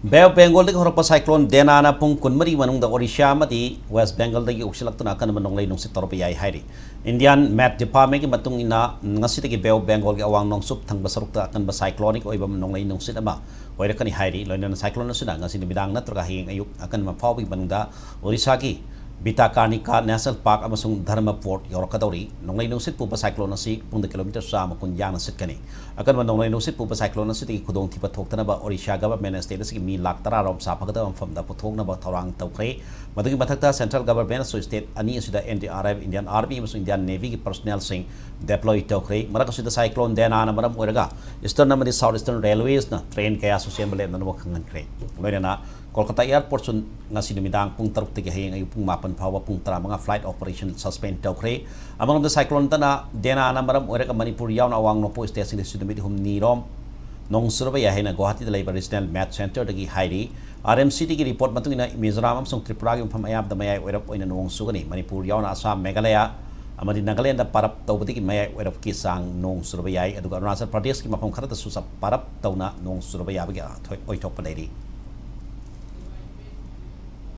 Bayo Bengal dagi horopa cyclone dena na pung kun mari manung da orisha madi west bengal dagi ukshilak tuna kan manung lai nung sitarope hari. hairi. Indian Met Department ki matung ina ngasih dagi bayo Bengal ki awang nong sup tang basaruk ta kan basaiklonik oi bam nong lai nung sit ama. Oi dakan i hairi loi cyclone na sudang bidang na turga hing ayuk akan ma fawi manung da Bhitarkanika national park ꯑꯃꯁꯨꯡ ꯙꯔꯃ ꯄꯣꯔꯠ ꯌꯧꯔꯛꯀꯗꯧꯔꯤ ꯅꯣꯡꯂꯩ ꯅꯨꯡꯁꯤꯠ ꯄꯨꯕ ꯁꯥꯏꯀ꯭ꯂꯣꯟ ꯑꯁꯤ ꯄꯨꯡꯗ ꯀꯤꯂꯣꯃꯤꯇꯔ ꯆꯥꯝꯃ ꯀꯨꯟ ꯌꯥꯡꯅ ꯁꯤꯠꯀꯅꯤ ꯑꯀꯟꯕ ꯅꯣꯡꯂꯩ ꯅꯨꯡꯁꯤꯠ ꯄꯨꯕ ꯁꯥꯏꯀ꯭ꯂꯣꯟ ꯑꯁꯤꯗꯒꯤ ꯈꯨꯗꯣꯡꯊꯤꯕ ꯊꯣꯛꯇꯅꯕ ꯑꯣꯔꯤꯁꯥ ꯒꯚꯔꯟꯃꯦꯟ ꯁ꯭ꯇꯦꯠ ꯑꯁꯤꯒꯤ ꯃꯤ ꯂꯥꯈ ꯇꯔꯥꯔꯣꯝ ꯁꯥꯐꯒꯗꯕ ꯃꯐꯝꯗ ꯄꯨꯊꯣꯛꯅꯕ ꯊꯧꯔꯥꯡ ꯇꯧꯈ꯭ꯔꯦ ꯃꯗꯨꯒꯤ ꯃꯊꯛꯇ ꯁꯦꯟꯇ꯭ꯔꯦꯜ ꯒꯚꯔꯟꯃꯦꯟꯁꯨ ꯁ꯭ꯇꯦꯠ ꯑꯅꯤ ꯑꯁꯤꯗ N D R F Indian army ꯑꯃꯁꯨng ꯏꯟꯗꯤꯌꯟ ꯅꯦꯚꯤꯒꯤ ꯄꯔꯁꯣꯅꯦꯜꯁꯤꯡ ꯗꯦꯄ꯭ꯂꯣꯏ ꯇꯧꯈ꯭ꯔꯦ ꯃꯔꯛ ꯑꯁꯤꯗ ꯁꯥꯏꯀ꯭ꯂꯣꯟ ꯗꯦꯅꯥꯅ ꯃꯔꯝ ꯑꯣꯏꯔꯒ ꯏꯁꯇꯔꯟ ꯑꯃꯗꯤ ꯁꯥꯎꯠ ꯏꯁꯇꯔꯟ ꯔꯦꯜꯋꯦꯁꯅ ꯇ꯭ꯔꯦꯟ ꯀꯌꯥꯁꯨ ꯁꯦꯝꯕ ꯂꯦꯞꯅꯅꯕ ꯈꯪꯍꯟꯈ꯭ꯔꯦ ꯂꯣꯏꯅꯅ ꯀꯣꯜꯀꯇꯥ ꯑꯦꯌꯥꯔꯄꯣꯔꯠꯁꯨ ꯉꯁꯤ ꯅꯨꯃꯤꯗꯥꯡ ꯄꯨꯡ ꯇꯔꯨꯛꯇꯒꯤ ꯍꯌꯦꯡ ꯑꯌꯨꯛ ꯄꯨꯡ ꯃꯥꯄꯟ Power pawa pung tara manga flight operation suspend kre. among the cyclone tana dena anamaram oira ka manipur Na awang nopo po station sudamit hum nirom nong surba ya hena guwahati da labor regional center dagi gi RMC RMCT ki report matung ina Mizoram sung Tripura gi pham ayab da mayai oira ni nong sugani manipur na asam meghalaya amadi nagalaya da parap tawbati ki mayai oira ki sang nong surba yai aduga Arunachal Pradesh ki Mapong khara da parap parap na nong surba yabagi thoi oithop palairi